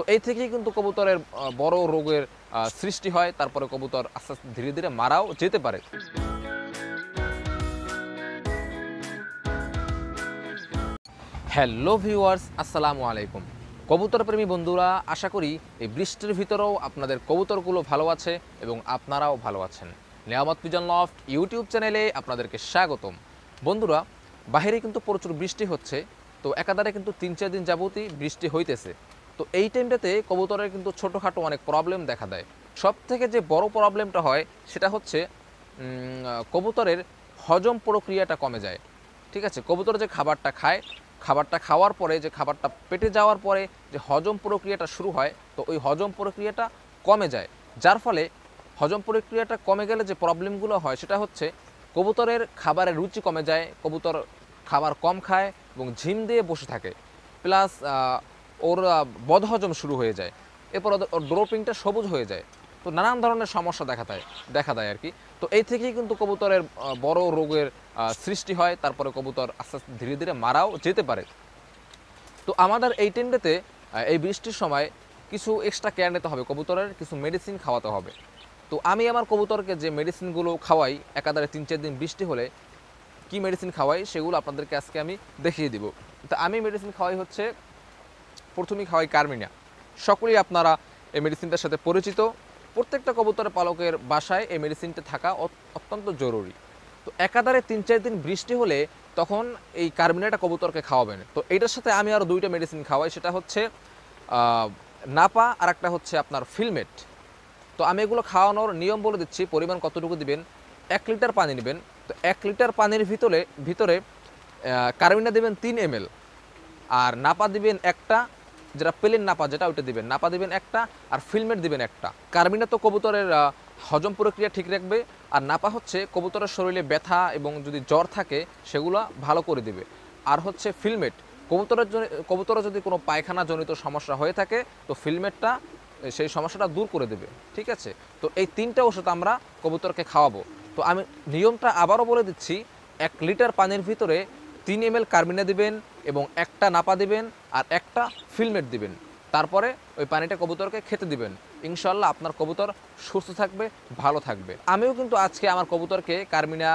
তো এই থেকেই কিন্তু কবুতরের বড় রোগের সৃষ্টি হয় তারপরে কবুতর আস্তে আস্তে ধীরে ধীরে মারাও যেতে পারে হ্যালো ভিউয়ার্স আসসালামু আলাইকুম কবুতর প্রেমী বন্ধুরা আশা করি এই বৃষ্টির ভিতরেও আপনাদের কবুতরগুলো ভালো আছে এবং আপনারাও ভালো আছেন নিয়ামত পিজন লফট ইউটিউব চ্যানেলে আপনাদেরকে স্বাগতম বন্ধুরা বাহিরে কিন্তু প্রচুর বৃষ্টি হচ্ছে তো একাধারে কিন্তু তিন চার দিন যাবতই বৃষ্টি হইতেছে তো এই টাইমটাতে কবুতরের কিন্তু ছোটোখাটো অনেক প্রবলেম দেখা দেয় সব থেকে যে বড় প্রবলেমটা হয় সেটা হচ্ছে কবুতরের হজম প্রক্রিয়াটা কমে যায় ঠিক আছে কবুতর যে খাবারটা খায় খাবারটা খাওয়ার পরে যে খাবারটা পেটে যাওয়ার পরে যে হজম প্রক্রিয়াটা শুরু হয় তো ওই হজম প্রক্রিয়াটা কমে যায় যার ফলে হজম প্রক্রিয়াটা কমে গেলে যে প্রবলেমগুলো হয় সেটা হচ্ছে কবুতরের খাবারের রুচি কমে যায় কবুতর খাবার কম খায় এবং ঝিম দিয়ে বসে থাকে প্লাস ওর বদহজম শুরু হয়ে যায় এরপর ওর ড্রোপিংটা সবুজ হয়ে যায় তো নানান ধরনের সমস্যা দেখা দেয় দেখা দেয় আর কি তো এই থেকেই কিন্তু কবুতরের বড় রোগের সৃষ্টি হয় তারপরে কবুতর আস্তে আস্তে ধীরে ধীরে মারাও যেতে পারে তো আমাদের এই টেন্ডেতে এই বৃষ্টির সময় কিছু এক্সট্রা কেয়ার নিতে হবে কবুতরের কিছু মেডিসিন খাওয়াতে হবে তো আমি আমার কবুতরকে যে মেডিসিনগুলো খাওয়াই একাধারে তিন চার দিন বৃষ্টি হলে কি মেডিসিন খাওয়াই সেগুলো আপনাদেরকে আজকে আমি দেখিয়ে দিব তো আমি মেডিসিন খাওয়াই হচ্ছে প্রথমেই খাওয়াই কার্মিনা সকলেই আপনারা এই মেডিসিনটার সাথে পরিচিত প্রত্যেকটা কবুতরের পালকের বাসায় এই মেডিসিনটা থাকা অত্যন্ত জরুরি তো একাধারে তিন চার দিন বৃষ্টি হলে তখন এই কার্মিনাটা কবুতরকে খাওয়াবেন তো এটার সাথে আমি আরও দুইটা মেডিসিন খাওয়াই সেটা হচ্ছে নাপা আর একটা হচ্ছে আপনার ফিলমেট তো আমি এগুলো খাওয়ানোর নিয়ম বলে দিচ্ছি পরিমাণ কতটুকু দিবেন এক লিটার পানি নেবেন তো এক লিটার পানির ভিতরে ভিতরে কার্বিনা দেবেন তিন এম আর নাপা দিবেন একটা যেটা প্লেন নাপা যেটা ওইটা দিবেন নাপা দিবেন একটা আর ফিল্মেট দিবেন একটা কার্বিনা তো কবুতরের হজম প্রক্রিয়া ঠিক রাখবে আর নাপা হচ্ছে কবুতরের শরীরে ব্যথা এবং যদি জ্বর থাকে সেগুলো ভালো করে দিবে আর হচ্ছে ফিল্মেট কবুতরের জন্য কবুতরের যদি কোনো পায়খানা জনিত সমস্যা হয়ে থাকে তো ফিল্মেটটা সেই সমস্যাটা দূর করে দেবে ঠিক আছে তো এই তিনটা ওষুধ আমরা কবুতরকে খাওয়াবো তো আমি নিয়মটা আবারও বলে দিচ্ছি এক লিটার পানির ভিতরে তিন এম এল কার্মিনা দিবেন এবং একটা নাপা দিবেন আর একটা ফিলমেট দিবেন তারপরে ওই পানিটা কবুতরকে খেতে দিবেন ইনশাল্লাহ আপনার কবুতর সুস্থ থাকবে ভালো থাকবে আমিও কিন্তু আজকে আমার কবুতরকে কার্মিনা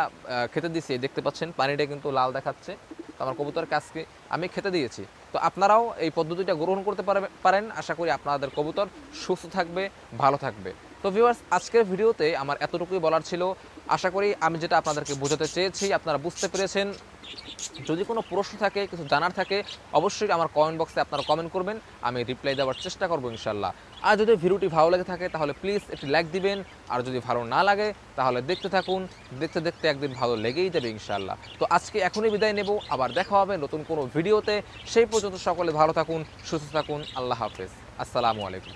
খেতে দিয়েছি দেখতে পাচ্ছেন পানিটা কিন্তু লাল দেখাচ্ছে আমার কবুতরকে আজকে আমি খেতে দিয়েছি তো আপনারাও এই পদ্ধতিটা গ্রহণ করতে পারবে পারেন আশা করি আপনাদের কবুতর সুস্থ থাকবে ভালো থাকবে তো ভিউয়ার্স আজকের ভিডিওতে আমার এতটুকুই বলার ছিল আশা করি আমি যেটা আপনাদেরকে বোঝাতে চেয়েছি আপনারা বুঝতে পেরেছেন যদি কোনো প্রশ্ন থাকে কিছু জানার থাকে অবশ্যই আমার কমেন্ট বক্সে আপনারা কমেন্ট করবেন আমি রিপ্লাই দেওয়ার চেষ্টা করবো ইনশাল্লাহ আর যদি ভিডিওটি ভালো লাগে থাকে তাহলে প্লিজ একটি লাইক দিবেন আর যদি ভালো না লাগে তাহলে দেখতে থাকুন দেখতে দেখতে একদিন ভালো লেগেই যাবে ইনশাল্লাহ তো আজকে এখনই বিদায় নেব আবার দেখা হবে নতুন কোনো ভিডিওতে সেই পর্যন্ত সকলে ভালো থাকুন সুস্থ থাকুন আল্লাহ হাফেজ আসসালামু আলাইকুম